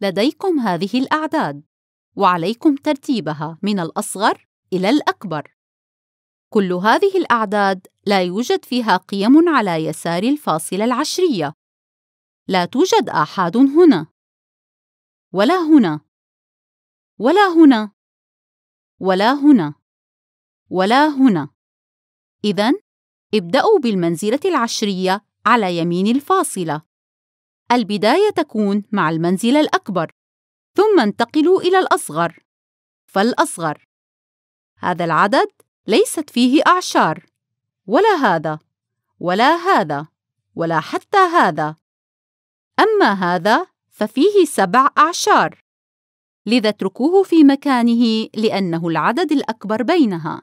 لديكم هذه الأعداد وعليكم ترتيبها من الأصغر إلى الأكبر كل هذه الأعداد لا يوجد فيها قيم على يسار الفاصلة العشرية لا توجد آحاد هنا ولا هنا ولا هنا ولا هنا ولا هنا اذن ابدأوا بالمنزلة العشرية على يمين الفاصلة البداية تكون مع المنزل الأكبر، ثم انتقلوا إلى الأصغر، فالأصغر. هذا العدد ليست فيه أعشار، ولا هذا، ولا هذا، ولا حتى هذا. أما هذا ففيه سبع أعشار، لذا اتركوه في مكانه لأنه العدد الأكبر بينها.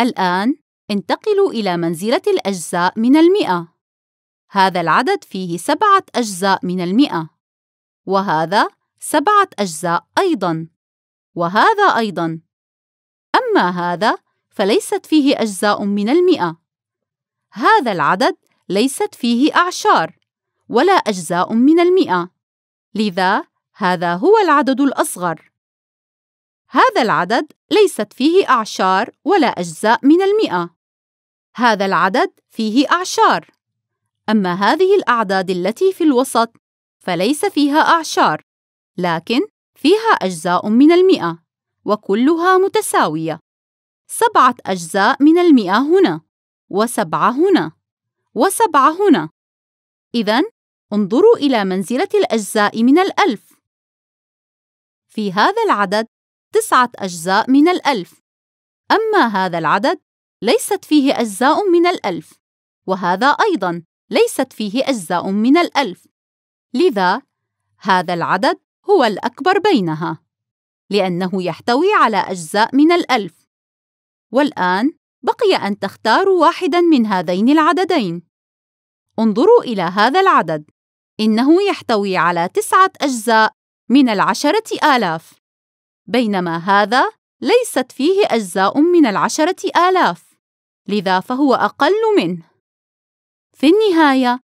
الآن انتقلوا إلى منزلة الأجزاء من المئة. هذا العدد فيه سبعة أجزاء من المئة وهذا سبعة أجزاء أيضاً وهذا أيضاً أما هذا فليست فيه أجزاء من المئة هذا العدد ليست فيه أعشار ولا أجزاء من المئة لذا هذا هو العدد الأصغر هذا العدد ليست فيه أعشار ولا أجزاء من المئة هذا العدد فيه أعشار أما هذه الأعداد التي في الوسط فليس فيها أعشار، لكن فيها أجزاء من المئة، وكلها متساوية. سبعة أجزاء من المئة هنا، وسبعة هنا، وسبعة هنا. إذا انظروا إلى منزلة الأجزاء من الألف. في هذا العدد تسعة أجزاء من الألف. أما هذا العدد ليست فيه أجزاء من الألف، وهذا أيضاً ليست فيه أجزاء من الألف، لذا هذا العدد هو الأكبر بينها، لأنه يحتوي على أجزاء من الألف. والآن بقي أن تختاروا واحداً من هذين العددين. انظروا إلى هذا العدد، إنه يحتوي على تسعة أجزاء من العشرة آلاف، بينما هذا ليست فيه أجزاء من العشرة آلاف، لذا فهو أقل منه. في النهاية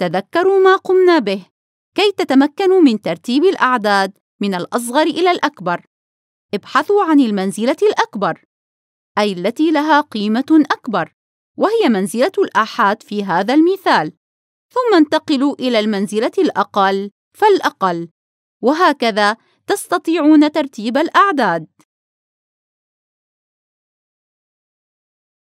تذكروا ما قمنا به كي تتمكنوا من ترتيب الأعداد من الأصغر إلى الأكبر ابحثوا عن المنزلة الأكبر أي التي لها قيمة أكبر وهي منزلة الآحاد في هذا المثال ثم انتقلوا إلى المنزلة الأقل فالأقل وهكذا تستطيعون ترتيب الأعداد